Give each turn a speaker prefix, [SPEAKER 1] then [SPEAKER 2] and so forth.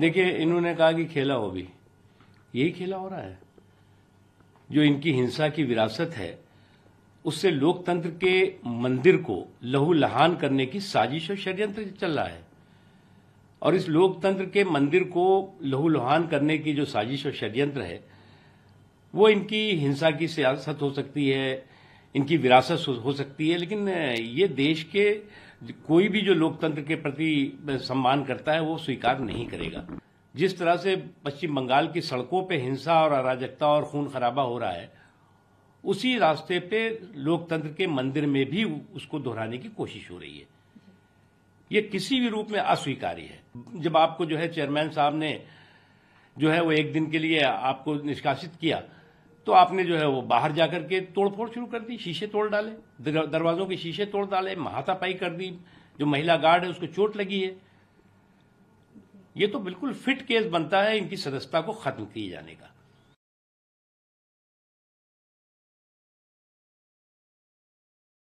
[SPEAKER 1] देखिए इन्होंने कहा कि खेला हो भी यही खेला हो रहा है जो इनकी हिंसा की विरासत है उससे लोकतंत्र के मंदिर को लहू लहान करने की साजिश और षड्यंत्र चल रहा है और इस लोकतंत्र के मंदिर को लहू लुहान करने की जो साजिश और षड्यंत्र है वो इनकी हिंसा की सियासत हो सकती है इनकी विरासत हो सकती है लेकिन ये देश के कोई भी जो लोकतंत्र के प्रति सम्मान करता है वो स्वीकार नहीं करेगा जिस तरह से पश्चिम बंगाल की सड़कों पे हिंसा और अराजकता और खून खराबा हो रहा है उसी रास्ते पे लोकतंत्र के मंदिर में भी उसको दोहराने की कोशिश हो रही है ये किसी भी रूप में अस्वीकार्य है जब आपको जो है चेयरमैन साहब ने जो है वो एक दिन के लिए आपको निष्कासित किया तो आपने जो है वो बाहर जाकर के तोड़फोड़ शुरू कर दी शीशे तोड़ डाले दरवाजों के शीशे तोड़ डाले महातापाई कर दी जो महिला गार्ड है उसको चोट लगी है ये तो बिल्कुल फिट केस बनता है इनकी सदस्यता को खत्म किए जाने का